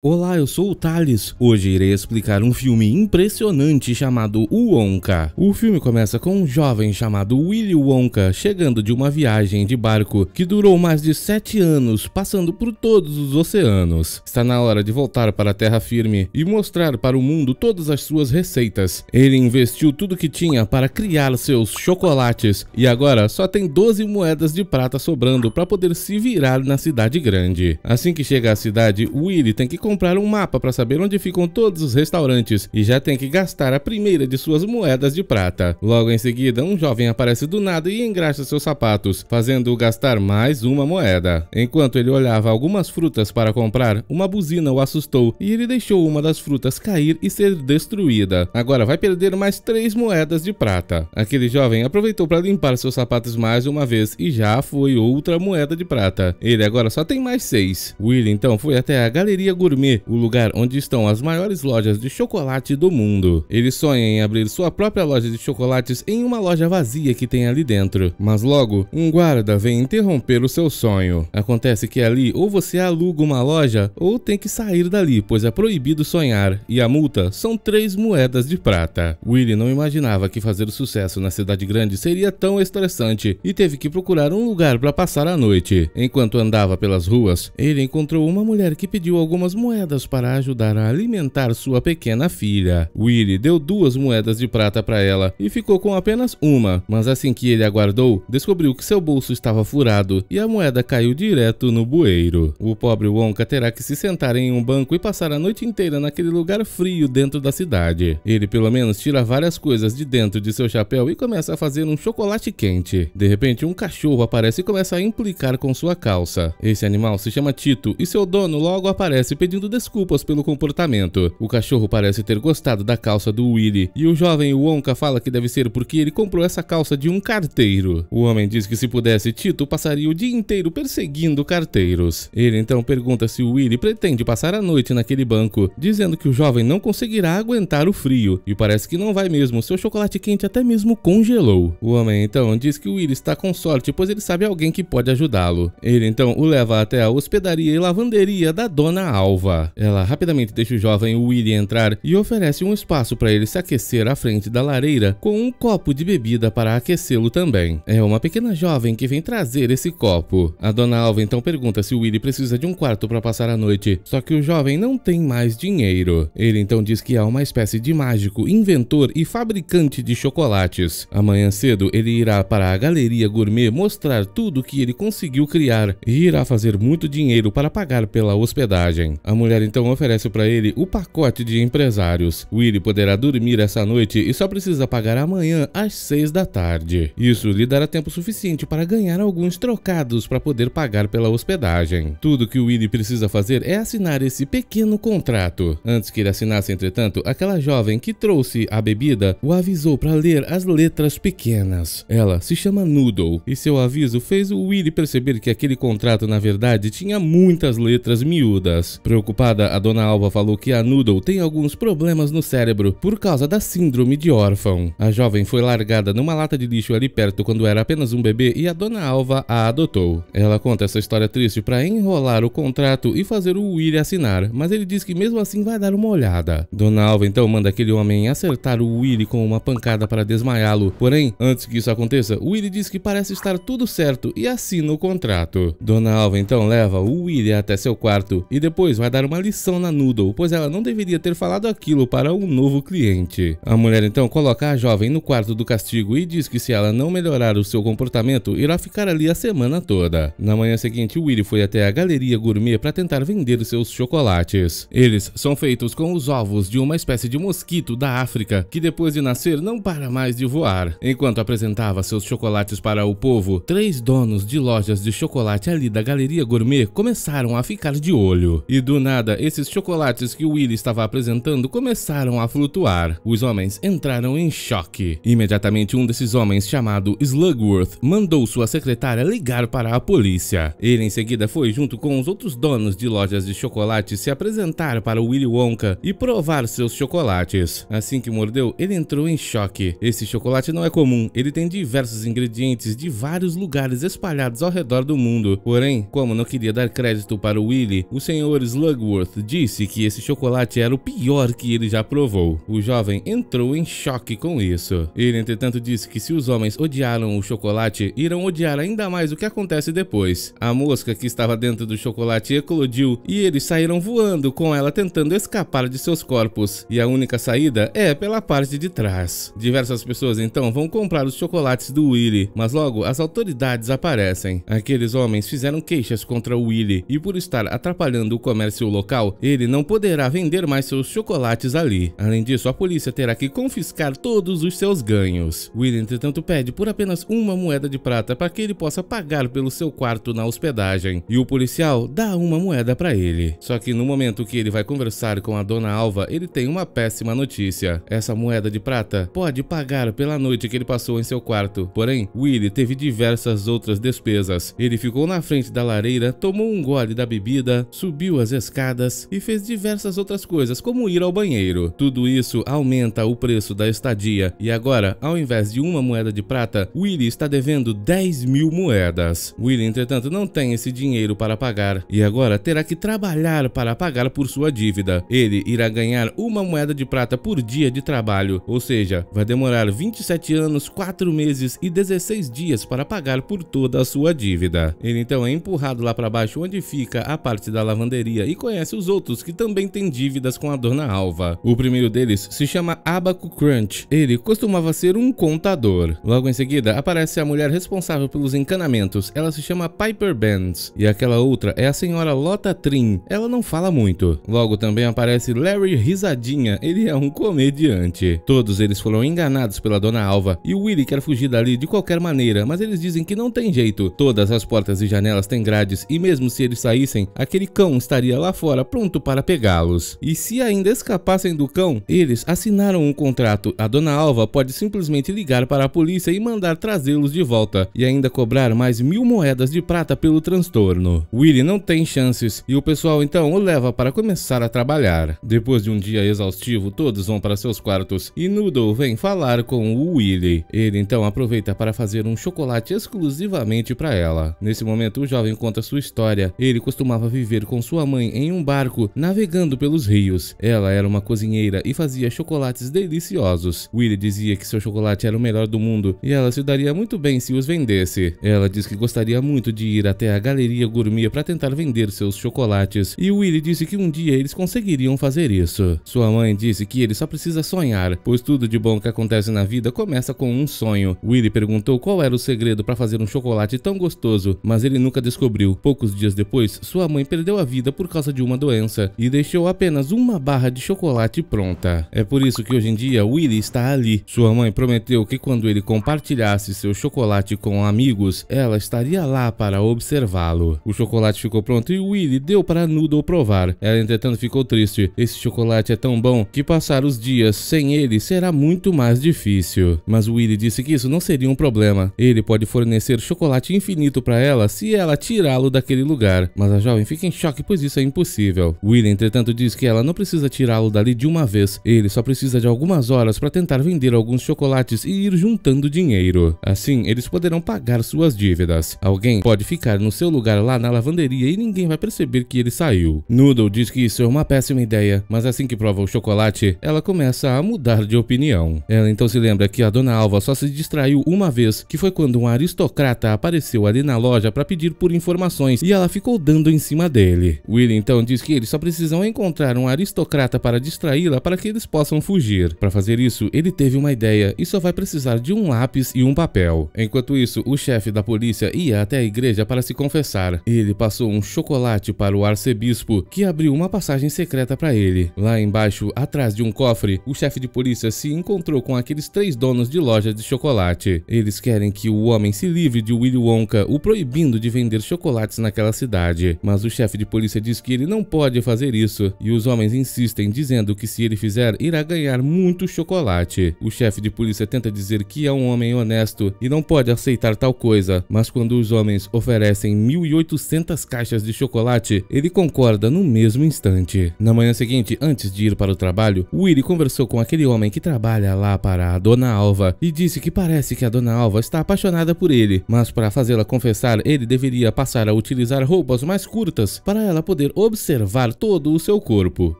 Olá, eu sou o Thales. Hoje irei explicar um filme impressionante chamado Wonka. O filme começa com um jovem chamado Willy Wonka chegando de uma viagem de barco que durou mais de 7 anos, passando por todos os oceanos. Está na hora de voltar para a terra firme e mostrar para o mundo todas as suas receitas. Ele investiu tudo que tinha para criar seus chocolates e agora só tem 12 moedas de prata sobrando para poder se virar na cidade grande. Assim que chega à cidade, Willy tem que comprar um mapa para saber onde ficam todos os restaurantes e já tem que gastar a primeira de suas moedas de prata. Logo em seguida, um jovem aparece do nada e engraxa seus sapatos, fazendo-o gastar mais uma moeda. Enquanto ele olhava algumas frutas para comprar, uma buzina o assustou e ele deixou uma das frutas cair e ser destruída. Agora vai perder mais três moedas de prata. Aquele jovem aproveitou para limpar seus sapatos mais uma vez e já foi outra moeda de prata. Ele agora só tem mais seis. Will então foi até a galeria gourmet Gourmet, o lugar onde estão as maiores lojas de chocolate do mundo. Ele sonha em abrir sua própria loja de chocolates em uma loja vazia que tem ali dentro. Mas logo, um guarda vem interromper o seu sonho. Acontece que ali ou você aluga uma loja ou tem que sair dali, pois é proibido sonhar e a multa são três moedas de prata. Willie não imaginava que fazer sucesso na cidade grande seria tão estressante e teve que procurar um lugar para passar a noite. Enquanto andava pelas ruas, ele encontrou uma mulher que pediu algumas moedas moedas para ajudar a alimentar sua pequena filha. Willy deu duas moedas de prata para ela e ficou com apenas uma, mas assim que ele aguardou, descobriu que seu bolso estava furado e a moeda caiu direto no bueiro. O pobre Wonka terá que se sentar em um banco e passar a noite inteira naquele lugar frio dentro da cidade. Ele pelo menos tira várias coisas de dentro de seu chapéu e começa a fazer um chocolate quente. De repente, um cachorro aparece e começa a implicar com sua calça. Esse animal se chama Tito e seu dono logo aparece pedindo pedindo desculpas pelo comportamento. O cachorro parece ter gostado da calça do Willy e o jovem Wonka fala que deve ser porque ele comprou essa calça de um carteiro. O homem diz que se pudesse, Tito passaria o dia inteiro perseguindo carteiros. Ele então pergunta se o Willy pretende passar a noite naquele banco, dizendo que o jovem não conseguirá aguentar o frio e parece que não vai mesmo, seu chocolate quente até mesmo congelou. O homem então diz que o Willy está com sorte, pois ele sabe alguém que pode ajudá-lo. Ele então o leva até a hospedaria e lavanderia da dona Alva salvar. Ela rapidamente deixa o jovem Willie entrar e oferece um espaço para ele se aquecer à frente da lareira com um copo de bebida para aquecê-lo também. É uma pequena jovem que vem trazer esse copo. A dona Alva então pergunta se Willie precisa de um quarto para passar a noite, só que o jovem não tem mais dinheiro. Ele então diz que é uma espécie de mágico, inventor e fabricante de chocolates. Amanhã cedo ele irá para a galeria gourmet mostrar tudo o que ele conseguiu criar e irá fazer muito dinheiro para pagar pela hospedagem. A mulher então oferece para ele o pacote de empresários. Willie poderá dormir essa noite e só precisa pagar amanhã às 6 da tarde. Isso lhe dará tempo suficiente para ganhar alguns trocados para poder pagar pela hospedagem. Tudo que o Willie precisa fazer é assinar esse pequeno contrato. Antes que ele assinasse, entretanto, aquela jovem que trouxe a bebida o avisou para ler as letras pequenas. Ela se chama Noodle e seu aviso fez o Willie perceber que aquele contrato na verdade tinha muitas letras miúdas. Preocupada, a dona Alva falou que a Noodle tem alguns problemas no cérebro por causa da síndrome de órfão. A jovem foi largada numa lata de lixo ali perto quando era apenas um bebê e a dona Alva a adotou. Ela conta essa história triste para enrolar o contrato e fazer o Willie assinar, mas ele diz que mesmo assim vai dar uma olhada. Dona Alva então manda aquele homem acertar o Willie com uma pancada para desmaiá-lo, porém, antes que isso aconteça, Willie diz que parece estar tudo certo e assina o contrato. Dona Alva então leva o Willie até seu quarto e depois vai dar dar uma lição na Noodle, pois ela não deveria ter falado aquilo para um novo cliente. A mulher então coloca a jovem no quarto do castigo e diz que se ela não melhorar o seu comportamento, irá ficar ali a semana toda. Na manhã seguinte, Willy foi até a galeria gourmet para tentar vender seus chocolates. Eles são feitos com os ovos de uma espécie de mosquito da África, que depois de nascer não para mais de voar. Enquanto apresentava seus chocolates para o povo, três donos de lojas de chocolate ali da galeria gourmet começaram a ficar de olho. E do nada, esses chocolates que o Willy estava apresentando começaram a flutuar. Os homens entraram em choque. Imediatamente, um desses homens, chamado Slugworth, mandou sua secretária ligar para a polícia. Ele em seguida foi junto com os outros donos de lojas de chocolate se apresentar para Willy Wonka e provar seus chocolates. Assim que mordeu, ele entrou em choque. Esse chocolate não é comum, ele tem diversos ingredientes de vários lugares espalhados ao redor do mundo. Porém, como não queria dar crédito para Willy, o senhor Slugworth Slugworth disse que esse chocolate era o pior que ele já provou. O jovem entrou em choque com isso. Ele, entretanto, disse que se os homens odiaram o chocolate, irão odiar ainda mais o que acontece depois. A mosca que estava dentro do chocolate eclodiu e eles saíram voando com ela tentando escapar de seus corpos. E a única saída é pela parte de trás. Diversas pessoas então vão comprar os chocolates do Willy, mas logo as autoridades aparecem. Aqueles homens fizeram queixas contra o Willy e por estar atrapalhando o comércio seu o local, ele não poderá vender mais seus chocolates ali. Além disso, a polícia terá que confiscar todos os seus ganhos. Will, entretanto, pede por apenas uma moeda de prata para que ele possa pagar pelo seu quarto na hospedagem, e o policial dá uma moeda para ele. Só que no momento que ele vai conversar com a dona Alva, ele tem uma péssima notícia. Essa moeda de prata pode pagar pela noite que ele passou em seu quarto. Porém, Willie teve diversas outras despesas. Ele ficou na frente da lareira, tomou um gole da bebida, subiu as escadas escadas e fez diversas outras coisas, como ir ao banheiro. Tudo isso aumenta o preço da estadia e agora, ao invés de uma moeda de prata, Willy está devendo 10 mil moedas. Willy, entretanto, não tem esse dinheiro para pagar e agora terá que trabalhar para pagar por sua dívida. Ele irá ganhar uma moeda de prata por dia de trabalho, ou seja, vai demorar 27 anos, 4 meses e 16 dias para pagar por toda a sua dívida. Ele então é empurrado lá para baixo onde fica a parte da lavanderia e conhece os outros que também têm dívidas com a Dona Alva. O primeiro deles se chama Abaco Crunch. Ele costumava ser um contador. Logo em seguida, aparece a mulher responsável pelos encanamentos. Ela se chama Piper Benz. E aquela outra é a senhora Lota Trin. Ela não fala muito. Logo também aparece Larry Risadinha. Ele é um comediante. Todos eles foram enganados pela Dona Alva e o Willy quer fugir dali de qualquer maneira, mas eles dizem que não tem jeito. Todas as portas e janelas têm grades e mesmo se eles saíssem, aquele cão estaria lá lá fora pronto para pegá-los. E se ainda escapassem do cão, eles assinaram um contrato. A dona Alva pode simplesmente ligar para a polícia e mandar trazê-los de volta e ainda cobrar mais mil moedas de prata pelo transtorno. Willie não tem chances e o pessoal então o leva para começar a trabalhar. Depois de um dia exaustivo, todos vão para seus quartos e Noodle vem falar com o Willie. Ele então aproveita para fazer um chocolate exclusivamente para ela. Nesse momento, o jovem conta sua história. Ele costumava viver com sua mãe em um barco navegando pelos rios. Ela era uma cozinheira e fazia chocolates deliciosos. Willie dizia que seu chocolate era o melhor do mundo e ela se daria muito bem se os vendesse. Ela diz que gostaria muito de ir até a galeria gourmet para tentar vender seus chocolates e Willie disse que um dia eles conseguiriam fazer isso. Sua mãe disse que ele só precisa sonhar, pois tudo de bom que acontece na vida começa com um sonho. Willie perguntou qual era o segredo para fazer um chocolate tão gostoso, mas ele nunca descobriu. Poucos dias depois, sua mãe perdeu a vida por causa causa de uma doença e deixou apenas uma barra de chocolate pronta. É por isso que hoje em dia Willy está ali. Sua mãe prometeu que quando ele compartilhasse seu chocolate com amigos, ela estaria lá para observá-lo. O chocolate ficou pronto e Willy deu para Noodle provar. Ela entretanto ficou triste. Esse chocolate é tão bom que passar os dias sem ele será muito mais difícil. Mas Willy disse que isso não seria um problema. Ele pode fornecer chocolate infinito para ela se ela tirá-lo daquele lugar. Mas a jovem fica em choque pois isso é impossível. William, entretanto, diz que ela não precisa tirá-lo dali de uma vez, ele só precisa de algumas horas para tentar vender alguns chocolates e ir juntando dinheiro. Assim, eles poderão pagar suas dívidas. Alguém pode ficar no seu lugar lá na lavanderia e ninguém vai perceber que ele saiu. Noodle diz que isso é uma péssima ideia, mas assim que prova o chocolate, ela começa a mudar de opinião. Ela então se lembra que a dona Alva só se distraiu uma vez, que foi quando um aristocrata apareceu ali na loja para pedir por informações e ela ficou dando em cima dele. William então diz que eles só precisam encontrar um aristocrata para distraí-la para que eles possam fugir. Para fazer isso, ele teve uma ideia e só vai precisar de um lápis e um papel. Enquanto isso, o chefe da polícia ia até a igreja para se confessar. Ele passou um chocolate para o arcebispo, que abriu uma passagem secreta para ele. Lá embaixo, atrás de um cofre, o chefe de polícia se encontrou com aqueles três donos de loja de chocolate. Eles querem que o homem se livre de Willy Wonka, o proibindo de vender chocolates naquela cidade. Mas o chefe de polícia diz que que ele não pode fazer isso, e os homens insistem dizendo que se ele fizer, irá ganhar muito chocolate. O chefe de polícia tenta dizer que é um homem honesto e não pode aceitar tal coisa, mas quando os homens oferecem 1.800 caixas de chocolate, ele concorda no mesmo instante. Na manhã seguinte, antes de ir para o trabalho, Willie conversou com aquele homem que trabalha lá para a Dona Alva e disse que parece que a Dona Alva está apaixonada por ele, mas para fazê-la confessar, ele deveria passar a utilizar roupas mais curtas para ela poder observar todo o seu corpo.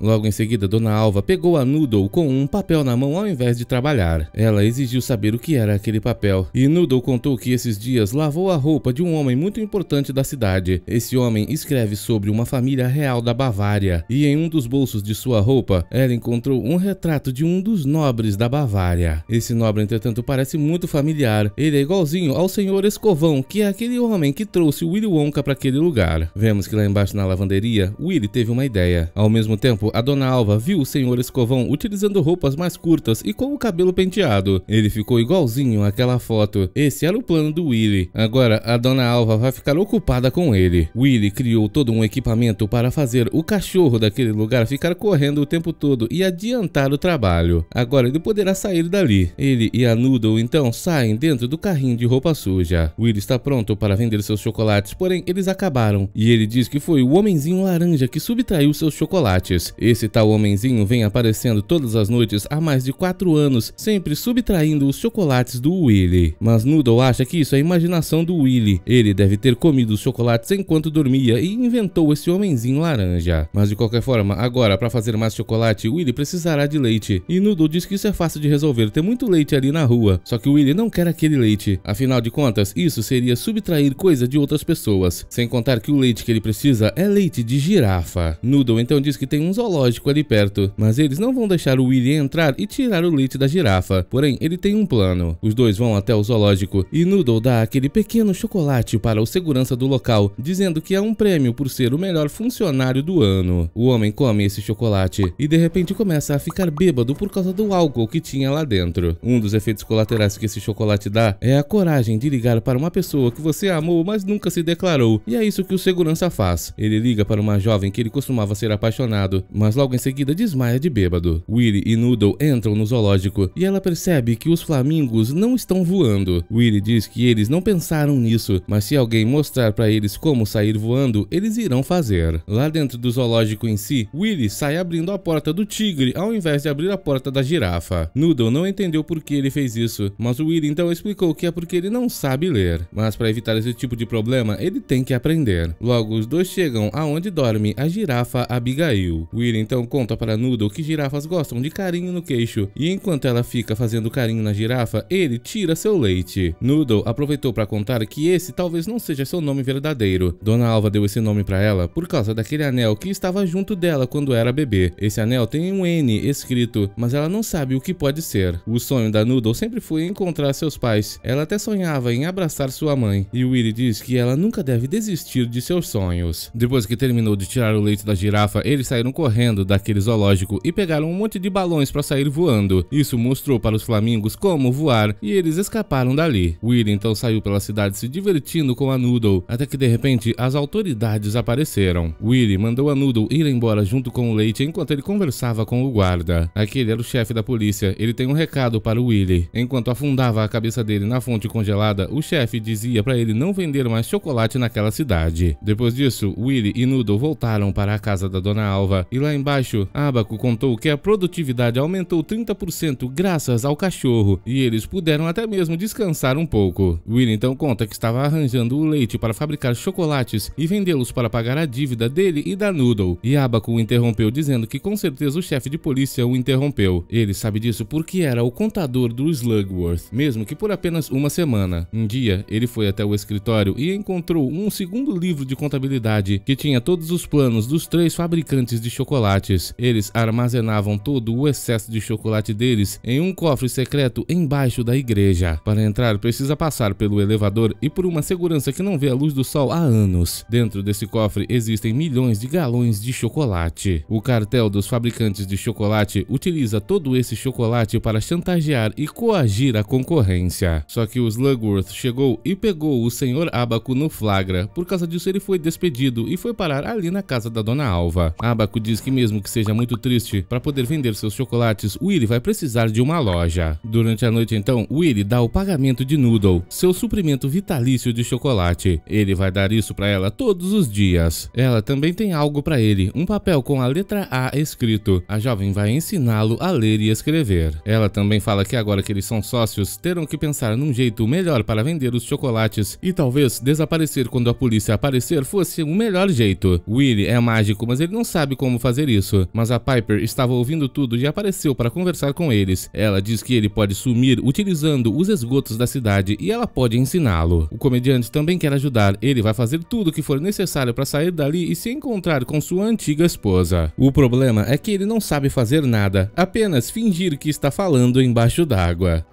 Logo em seguida, Dona Alva pegou a Noodle com um papel na mão ao invés de trabalhar. Ela exigiu saber o que era aquele papel, e Noodle contou que esses dias lavou a roupa de um homem muito importante da cidade. Esse homem escreve sobre uma família real da Bavária, e em um dos bolsos de sua roupa, ela encontrou um retrato de um dos nobres da Bavária. Esse nobre, entretanto, parece muito familiar. Ele é igualzinho ao senhor Escovão, que é aquele homem que trouxe o Willy Wonka para aquele lugar. Vemos que lá embaixo na lavanderia, Willie Willy teve uma ideia. Ao mesmo tempo, a dona Alva viu o senhor Escovão utilizando roupas mais curtas e com o cabelo penteado. Ele ficou igualzinho àquela foto. Esse era o plano do Willy. Agora, a dona Alva vai ficar ocupada com ele. Willy criou todo um equipamento para fazer o cachorro daquele lugar ficar correndo o tempo todo e adiantar o trabalho. Agora ele poderá sair dali. Ele e a Noodle então saem dentro do carrinho de roupa suja. Willy está pronto para vender seus chocolates, porém eles acabaram. E ele diz que foi o homenzinho laranja laranja que subtraiu seus chocolates. Esse tal homenzinho vem aparecendo todas as noites há mais de 4 anos, sempre subtraindo os chocolates do Willy. Mas Noodle acha que isso é imaginação do Willy. Ele deve ter comido os chocolates enquanto dormia e inventou esse homenzinho laranja. Mas de qualquer forma, agora para fazer mais chocolate, Willy precisará de leite. E Noodle diz que isso é fácil de resolver, tem muito leite ali na rua. Só que Willy não quer aquele leite. Afinal de contas, isso seria subtrair coisa de outras pessoas. Sem contar que o leite que ele precisa é leite de girafa. Noodle então diz que tem um zoológico ali perto, mas eles não vão deixar o Willy entrar e tirar o leite da girafa. Porém, ele tem um plano. Os dois vão até o zoológico e Noodle dá aquele pequeno chocolate para o segurança do local, dizendo que é um prêmio por ser o melhor funcionário do ano. O homem come esse chocolate e de repente começa a ficar bêbado por causa do álcool que tinha lá dentro. Um dos efeitos colaterais que esse chocolate dá é a coragem de ligar para uma pessoa que você amou, mas nunca se declarou. E é isso que o segurança faz. Ele liga para uma jovem que ele costumava ser apaixonado, mas logo em seguida desmaia de bêbado. Willy e Noodle entram no zoológico e ela percebe que os flamingos não estão voando. Willy diz que eles não pensaram nisso, mas se alguém mostrar para eles como sair voando, eles irão fazer. Lá dentro do zoológico em si, Willy sai abrindo a porta do tigre ao invés de abrir a porta da girafa. Noodle não entendeu por que ele fez isso, mas Willy então explicou que é porque ele não sabe ler. Mas para evitar esse tipo de problema, ele tem que aprender. Logo, os dois chegam aonde dorme a girafa Abigail. Will então conta para Noodle que girafas gostam de carinho no queixo e enquanto ela fica fazendo carinho na girafa, ele tira seu leite. Noodle aproveitou para contar que esse talvez não seja seu nome verdadeiro. Dona Alva deu esse nome para ela por causa daquele anel que estava junto dela quando era bebê. Esse anel tem um N escrito, mas ela não sabe o que pode ser. O sonho da Noodle sempre foi encontrar seus pais. Ela até sonhava em abraçar sua mãe. E Willy diz que ela nunca deve desistir de seus sonhos. Depois que termina terminou de tirar o leite da girafa, eles saíram correndo daquele zoológico e pegaram um monte de balões para sair voando. Isso mostrou para os flamingos como voar e eles escaparam dali. Willie então saiu pela cidade se divertindo com a Noodle, até que de repente as autoridades apareceram. Willy mandou a Noodle ir embora junto com o leite enquanto ele conversava com o guarda. Aquele era o chefe da polícia, ele tem um recado para o Willy. Enquanto afundava a cabeça dele na fonte congelada, o chefe dizia para ele não vender mais chocolate naquela cidade. Depois disso, Willy e Noodle voltaram para a casa da dona Alva. E lá embaixo, Abaco contou que a produtividade aumentou 30% graças ao cachorro e eles puderam até mesmo descansar um pouco. Will então conta que estava arranjando o leite para fabricar chocolates e vendê-los para pagar a dívida dele e da Noodle. E Abaco o interrompeu dizendo que com certeza o chefe de polícia o interrompeu. Ele sabe disso porque era o contador do Slugworth, mesmo que por apenas uma semana. Um dia, ele foi até o escritório e encontrou um segundo livro de contabilidade que tinha todos Todos os planos dos três fabricantes de chocolates, eles armazenavam todo o excesso de chocolate deles em um cofre secreto embaixo da igreja. Para entrar, precisa passar pelo elevador e por uma segurança que não vê a luz do sol há anos. Dentro desse cofre existem milhões de galões de chocolate. O cartel dos fabricantes de chocolate utiliza todo esse chocolate para chantagear e coagir a concorrência. Só que o Slugworth chegou e pegou o Sr. Abaco no flagra. Por causa disso, ele foi despedido e foi parar a ali na casa da dona Alva. Abaco diz que mesmo que seja muito triste, para poder vender seus chocolates, Willy vai precisar de uma loja. Durante a noite então, Willy dá o pagamento de Noodle, seu suprimento vitalício de chocolate. Ele vai dar isso para ela todos os dias. Ela também tem algo para ele, um papel com a letra A escrito. A jovem vai ensiná-lo a ler e escrever. Ela também fala que agora que eles são sócios, terão que pensar num jeito melhor para vender os chocolates e talvez desaparecer quando a polícia aparecer fosse o melhor jeito. Willy é mágico, mas ele não sabe como fazer isso. Mas a Piper estava ouvindo tudo e apareceu para conversar com eles. Ela diz que ele pode sumir utilizando os esgotos da cidade e ela pode ensiná-lo. O comediante também quer ajudar. Ele vai fazer tudo o que for necessário para sair dali e se encontrar com sua antiga esposa. O problema é que ele não sabe fazer nada, apenas fingir que está falando embaixo d'água.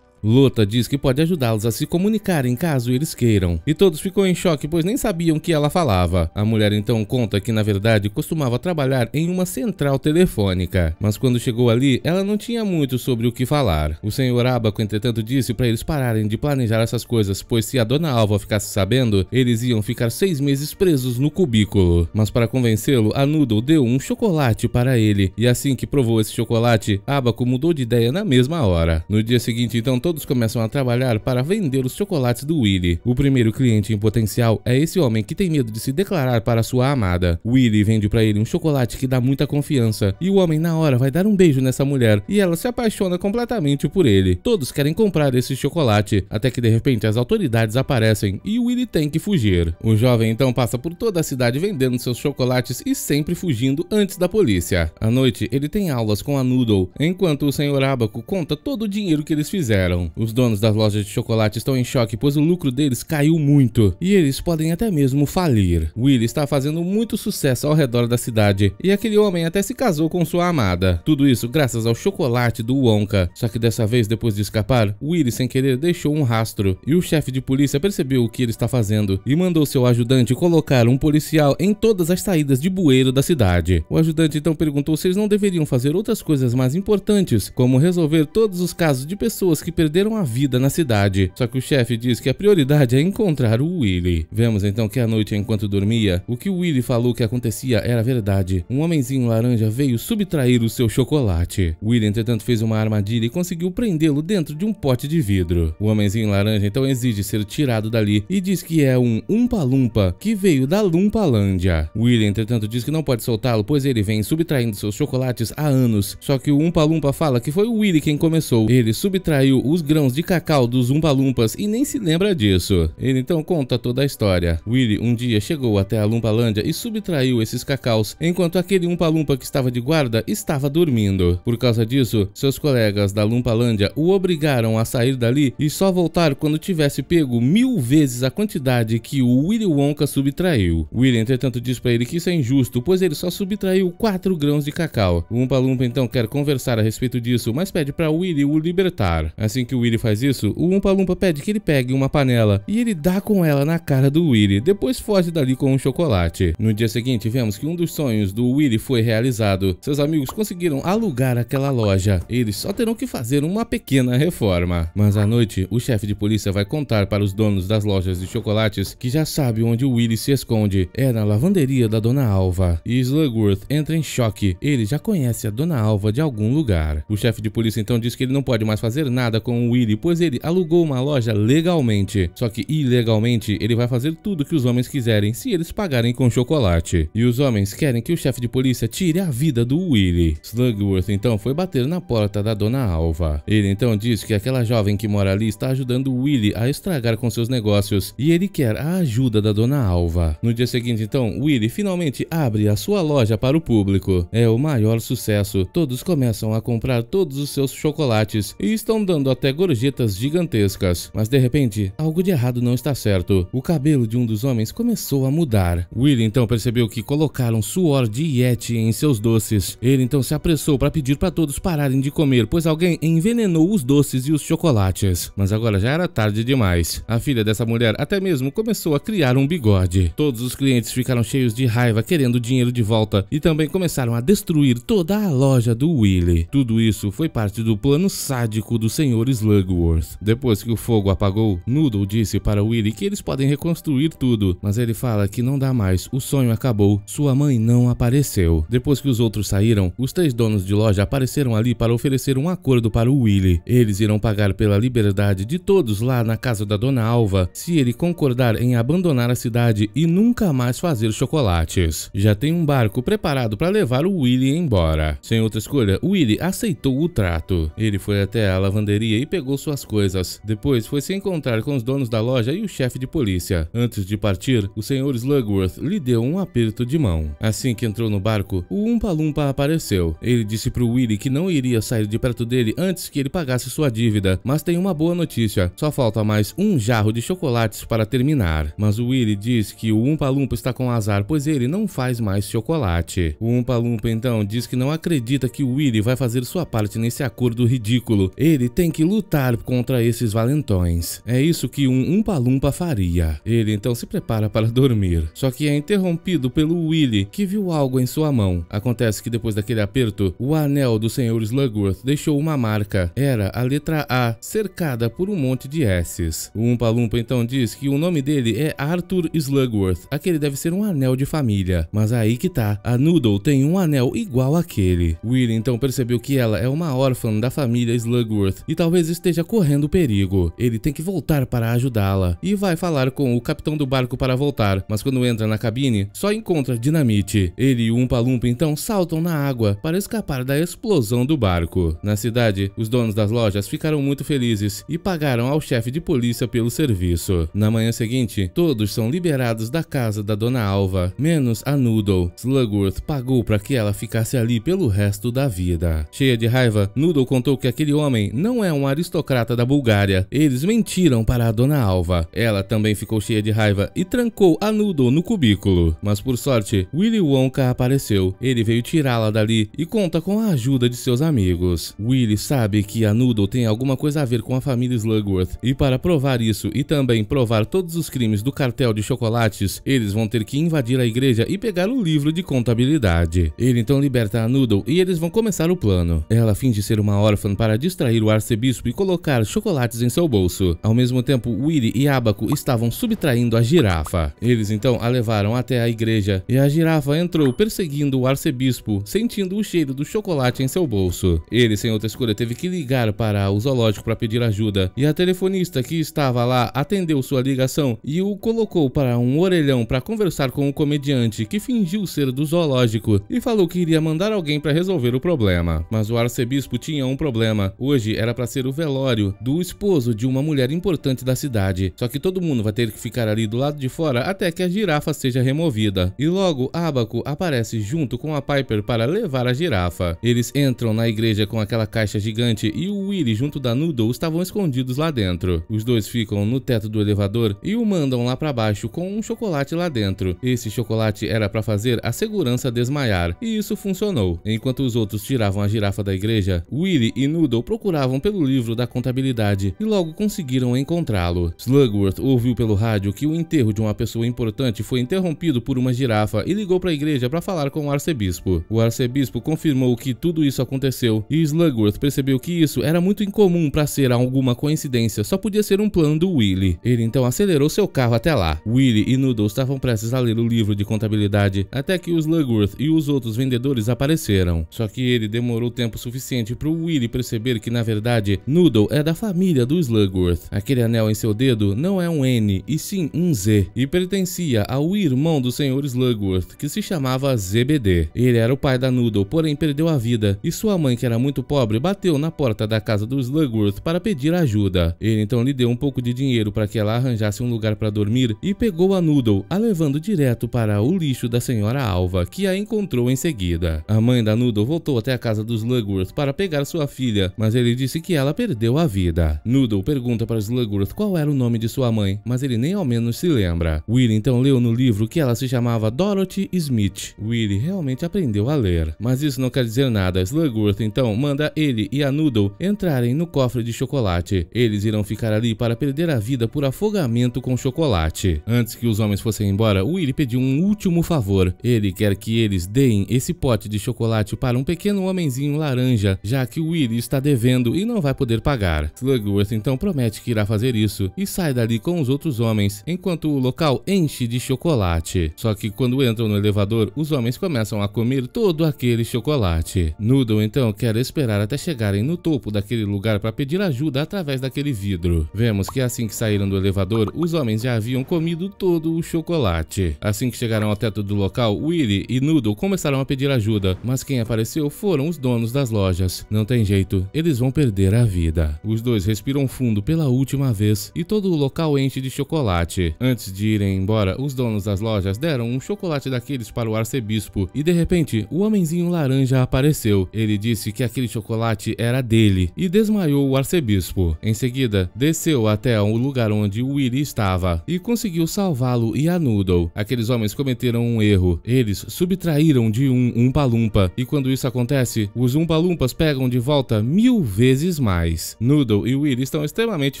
Luta diz que pode ajudá-los a se comunicarem caso eles queiram, e todos ficam em choque pois nem sabiam que ela falava. A mulher então conta que na verdade costumava trabalhar em uma central telefônica, mas quando chegou ali ela não tinha muito sobre o que falar. O senhor Abaco entretanto disse para eles pararem de planejar essas coisas, pois se a dona Alva ficasse sabendo, eles iam ficar seis meses presos no cubículo. Mas para convencê-lo, a Noodle deu um chocolate para ele, e assim que provou esse chocolate, Abaco mudou de ideia na mesma hora. No dia seguinte então todos todos começam a trabalhar para vender os chocolates do Willy. O primeiro cliente em potencial é esse homem que tem medo de se declarar para sua amada. Willy vende para ele um chocolate que dá muita confiança e o homem na hora vai dar um beijo nessa mulher e ela se apaixona completamente por ele. Todos querem comprar esse chocolate, até que de repente as autoridades aparecem e Willy tem que fugir. O jovem então passa por toda a cidade vendendo seus chocolates e sempre fugindo antes da polícia. À noite, ele tem aulas com a Noodle, enquanto o Sr. Abaco conta todo o dinheiro que eles fizeram quebraram. Os donos das lojas de chocolate estão em choque, pois o lucro deles caiu muito e eles podem até mesmo falir. Willie está fazendo muito sucesso ao redor da cidade e aquele homem até se casou com sua amada. Tudo isso graças ao chocolate do Wonka. Só que dessa vez, depois de escapar, Willie sem querer deixou um rastro e o chefe de polícia percebeu o que ele está fazendo e mandou seu ajudante colocar um policial em todas as saídas de bueiro da cidade. O ajudante então perguntou se eles não deveriam fazer outras coisas mais importantes, como resolver todos os casos de pessoas que perderam a vida na cidade. Só que o chefe diz que a prioridade é encontrar o Willy. Vemos então que à noite, enquanto dormia, o que o Willy falou que acontecia era verdade. Um homenzinho laranja veio subtrair o seu chocolate. Willy, entretanto, fez uma armadilha e conseguiu prendê-lo dentro de um pote de vidro. O homenzinho laranja então exige ser tirado dali e diz que é um umpa-lumpa que veio da Lumpalândia. Willy, entretanto, diz que não pode soltá-lo, pois ele vem subtraindo seus chocolates há anos. Só que o umpa-lumpa fala que foi o Willy quem começou. Ele subtraiu o os grãos de cacau dos Umpalumpas e nem se lembra disso. Ele então conta toda a história. Willy um dia chegou até a Lumpalândia e subtraiu esses cacaus, enquanto aquele Umpalumpa que estava de guarda estava dormindo. Por causa disso, seus colegas da Lumpalândia o obrigaram a sair dali e só voltar quando tivesse pego mil vezes a quantidade que o Willy Wonka subtraiu. Willy, entretanto, diz para ele que isso é injusto, pois ele só subtraiu 4 grãos de cacau. O Umpalumpa então quer conversar a respeito disso, mas pede para Willy o libertar. Assim em que o Willy faz isso, o Umpa Lumpa pede que ele pegue uma panela e ele dá com ela na cara do Willy, depois foge dali com um chocolate. No dia seguinte, vemos que um dos sonhos do Willy foi realizado. Seus amigos conseguiram alugar aquela loja. Eles só terão que fazer uma pequena reforma. Mas à noite, o chefe de polícia vai contar para os donos das lojas de chocolates que já sabe onde o Willy se esconde. É na lavanderia da Dona Alva. E Slugworth entra em choque. Ele já conhece a Dona Alva de algum lugar. O chefe de polícia então diz que ele não pode mais fazer nada com com o Willy, pois ele alugou uma loja legalmente. Só que ilegalmente ele vai fazer tudo que os homens quiserem se eles pagarem com chocolate. E os homens querem que o chefe de polícia tire a vida do Willy. Slugworth então foi bater na porta da dona Alva. Ele então diz que aquela jovem que mora ali está ajudando o Willy a estragar com seus negócios e ele quer a ajuda da dona Alva. No dia seguinte então, Willy finalmente abre a sua loja para o público. É o maior sucesso. Todos começam a comprar todos os seus chocolates e estão dando até até gorjetas gigantescas. Mas de repente, algo de errado não está certo. O cabelo de um dos homens começou a mudar. Will então percebeu que colocaram suor de Yeti em seus doces. Ele então se apressou para pedir para todos pararem de comer, pois alguém envenenou os doces e os chocolates. Mas agora já era tarde demais. A filha dessa mulher até mesmo começou a criar um bigode. Todos os clientes ficaram cheios de raiva, querendo dinheiro de volta, e também começaram a destruir toda a loja do Willy. Tudo isso foi parte do plano sádico do senhor Slugworth. Depois que o fogo apagou, Noodle disse para Willy que eles podem reconstruir tudo, mas ele fala que não dá mais, o sonho acabou, sua mãe não apareceu. Depois que os outros saíram, os três donos de loja apareceram ali para oferecer um acordo para o Willy. Eles irão pagar pela liberdade de todos lá na casa da Dona Alva se ele concordar em abandonar a cidade e nunca mais fazer chocolates. Já tem um barco preparado para levar o Willy embora. Sem outra escolha, Willy aceitou o trato. Ele foi até a lavanderia e e pegou suas coisas. Depois foi se encontrar com os donos da loja e o chefe de polícia. Antes de partir, o senhor Slugworth lhe deu um aperto de mão. Assim que entrou no barco, o Umpa Lumpa apareceu. Ele disse para o Willy que não iria sair de perto dele antes que ele pagasse sua dívida, mas tem uma boa notícia, só falta mais um jarro de chocolates para terminar. Mas o Willy diz que o Umpa Lumpa está com azar, pois ele não faz mais chocolate. O Umpa Lumpa então diz que não acredita que o Willy vai fazer sua parte nesse acordo ridículo. Ele tem que lutar lutar contra esses valentões. É isso que um Umpalumpa faria. Ele então se prepara para dormir, só que é interrompido pelo Willy, que viu algo em sua mão. Acontece que depois daquele aperto, o anel do Sr. Slugworth deixou uma marca. Era a letra A, cercada por um monte de S's. O Umpalumpa então diz que o nome dele é Arthur Slugworth, aquele deve ser um anel de família. Mas aí que tá, a Noodle tem um anel igual àquele. Willy então percebeu que ela é uma órfã da família Slugworth e talvez talvez esteja correndo perigo. Ele tem que voltar para ajudá-la e vai falar com o capitão do barco para voltar, mas quando entra na cabine, só encontra dinamite. Ele e o Umpa Lumpa então saltam na água para escapar da explosão do barco. Na cidade, os donos das lojas ficaram muito felizes e pagaram ao chefe de polícia pelo serviço. Na manhã seguinte, todos são liberados da casa da Dona Alva, menos a Noodle. Slugworth pagou para que ela ficasse ali pelo resto da vida. Cheia de raiva, Noodle contou que aquele homem não é um um aristocrata da Bulgária. Eles mentiram para a dona Alva. Ela também ficou cheia de raiva e trancou a Noodle no cubículo. Mas por sorte, Willy Wonka apareceu. Ele veio tirá-la dali e conta com a ajuda de seus amigos. Willy sabe que a Noodle tem alguma coisa a ver com a família Slugworth e para provar isso e também provar todos os crimes do cartel de chocolates, eles vão ter que invadir a igreja e pegar o livro de contabilidade. Ele então liberta a Noodle e eles vão começar o plano. Ela finge ser uma órfã para distrair o arcebispo bispo e colocar chocolates em seu bolso. Ao mesmo tempo, Willy e Abaco estavam subtraindo a girafa. Eles então a levaram até a igreja e a girafa entrou perseguindo o arcebispo, sentindo o cheiro do chocolate em seu bolso. Ele, sem outra escolha, teve que ligar para o zoológico para pedir ajuda e a telefonista que estava lá atendeu sua ligação e o colocou para um orelhão para conversar com o comediante que fingiu ser do zoológico e falou que iria mandar alguém para resolver o problema. Mas o arcebispo tinha um problema. Hoje era para ser o velório do esposo de uma mulher importante da cidade. Só que todo mundo vai ter que ficar ali do lado de fora até que a girafa seja removida. E logo Abaco aparece junto com a Piper para levar a girafa. Eles entram na igreja com aquela caixa gigante e o Willy junto da Noodle estavam escondidos lá dentro. Os dois ficam no teto do elevador e o mandam lá para baixo com um chocolate lá dentro. Esse chocolate era para fazer a segurança desmaiar e isso funcionou. Enquanto os outros tiravam a girafa da igreja, Willy e Noodle procuravam pelo livro livro da contabilidade e logo conseguiram encontrá-lo. Slugworth ouviu pelo rádio que o enterro de uma pessoa importante foi interrompido por uma girafa e ligou para a igreja para falar com o arcebispo. O arcebispo confirmou que tudo isso aconteceu e Slugworth percebeu que isso era muito incomum para ser alguma coincidência, só podia ser um plano do Willy. Ele então acelerou seu carro até lá. Willy e Noodle estavam prestes a ler o livro de contabilidade até que o Slugworth e os outros vendedores apareceram. Só que ele demorou tempo suficiente para o Willy perceber que na verdade Noodle é da família do Slugworth. Aquele anel em seu dedo não é um N, e sim um Z, e pertencia ao irmão do Sr. Slugworth, que se chamava ZBD. Ele era o pai da Noodle, porém perdeu a vida, e sua mãe, que era muito pobre, bateu na porta da casa do Slugworth para pedir ajuda. Ele então lhe deu um pouco de dinheiro para que ela arranjasse um lugar para dormir e pegou a Noodle, a levando direto para o lixo da senhora Alva, que a encontrou em seguida. A mãe da Noodle voltou até a casa dos Slugworth para pegar sua filha, mas ele disse que ela perdeu a vida. Noodle pergunta para Slugworth qual era o nome de sua mãe, mas ele nem ao menos se lembra. Willy então leu no livro que ela se chamava Dorothy Smith. Willy realmente aprendeu a ler. Mas isso não quer dizer nada. Slugworth então manda ele e a Noodle entrarem no cofre de chocolate. Eles irão ficar ali para perder a vida por afogamento com chocolate. Antes que os homens fossem embora, Willy pediu um último favor. Ele quer que eles deem esse pote de chocolate para um pequeno homenzinho laranja, já que Willy está devendo e não vai poder poder pagar. Slugworth então promete que irá fazer isso e sai dali com os outros homens, enquanto o local enche de chocolate. Só que quando entram no elevador, os homens começam a comer todo aquele chocolate. Noodle então quer esperar até chegarem no topo daquele lugar para pedir ajuda através daquele vidro. Vemos que assim que saíram do elevador, os homens já haviam comido todo o chocolate. Assim que chegaram ao teto do local, Willy e Noodle começaram a pedir ajuda, mas quem apareceu foram os donos das lojas. Não tem jeito, eles vão perder a vida. Os dois respiram fundo pela última vez e todo o local enche de chocolate. Antes de irem embora, os donos das lojas deram um chocolate daqueles para o arcebispo e de repente o homenzinho laranja apareceu. Ele disse que aquele chocolate era dele e desmaiou o arcebispo. Em seguida, desceu até o lugar onde Willy estava e conseguiu salvá-lo e a Noodle. Aqueles homens cometeram um erro. Eles subtraíram de um Umpa Lumpa e quando isso acontece, os Umpa Lumpas pegam de volta mil vezes mais. Noodle e Willy estão extremamente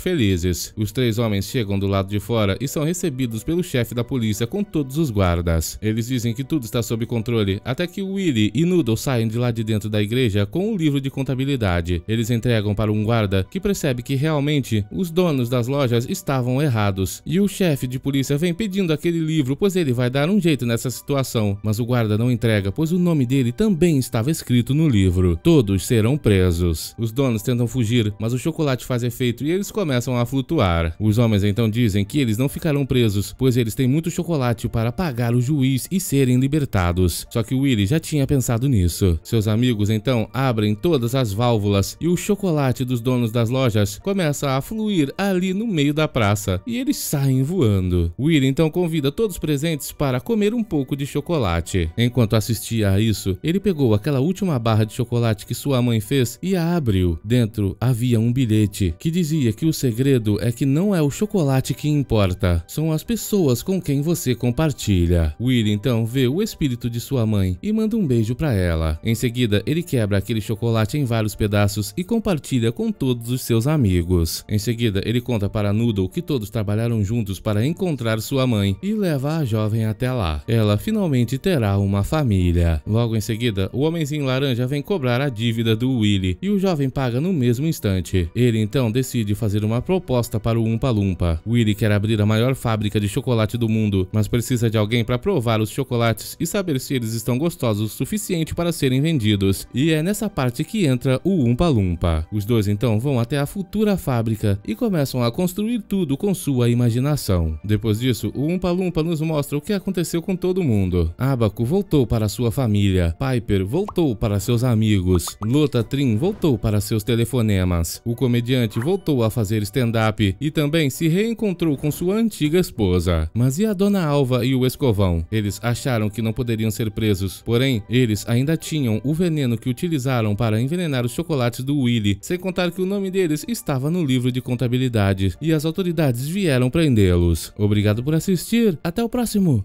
felizes. Os três homens chegam do lado de fora e são recebidos pelo chefe da polícia com todos os guardas. Eles dizem que tudo está sob controle, até que Willy e Noodle saem de lá de dentro da igreja com um livro de contabilidade. Eles entregam para um guarda que percebe que realmente os donos das lojas estavam errados. E o chefe de polícia vem pedindo aquele livro, pois ele vai dar um jeito nessa situação. Mas o guarda não entrega, pois o nome dele também estava escrito no livro. Todos serão presos. Os donos tentam fugir fugir, mas o chocolate faz efeito e eles começam a flutuar. Os homens então dizem que eles não ficarão presos, pois eles têm muito chocolate para pagar o juiz e serem libertados. Só que Willy já tinha pensado nisso. Seus amigos então abrem todas as válvulas e o chocolate dos donos das lojas começa a fluir ali no meio da praça e eles saem voando. Willy então convida todos presentes para comer um pouco de chocolate. Enquanto assistia a isso, ele pegou aquela última barra de chocolate que sua mãe fez e a abriu. Dentro havia um bilhete que dizia que o segredo é que não é o chocolate que importa, são as pessoas com quem você compartilha. Will então vê o espírito de sua mãe e manda um beijo para ela. Em seguida, ele quebra aquele chocolate em vários pedaços e compartilha com todos os seus amigos. Em seguida, ele conta para Noodle que todos trabalharam juntos para encontrar sua mãe e leva a jovem até lá. Ela finalmente terá uma família. Logo em seguida, o homenzinho laranja vem cobrar a dívida do Willy e o jovem paga no mesmo mesmo instante. Ele então decide fazer uma proposta para o Umpa Lumpa. Willy quer abrir a maior fábrica de chocolate do mundo, mas precisa de alguém para provar os chocolates e saber se eles estão gostosos o suficiente para serem vendidos. E é nessa parte que entra o Umpa Lumpa. Os dois então vão até a futura fábrica e começam a construir tudo com sua imaginação. Depois disso, o Umpa Lumpa nos mostra o que aconteceu com todo mundo. Abaco voltou para sua família, Piper voltou para seus amigos, Lota Trim voltou para seus telefonemas cinemas. O comediante voltou a fazer stand-up e também se reencontrou com sua antiga esposa. Mas e a dona Alva e o Escovão? Eles acharam que não poderiam ser presos, porém, eles ainda tinham o veneno que utilizaram para envenenar os chocolates do Willy, sem contar que o nome deles estava no livro de contabilidade e as autoridades vieram prendê-los. Obrigado por assistir, até o próximo!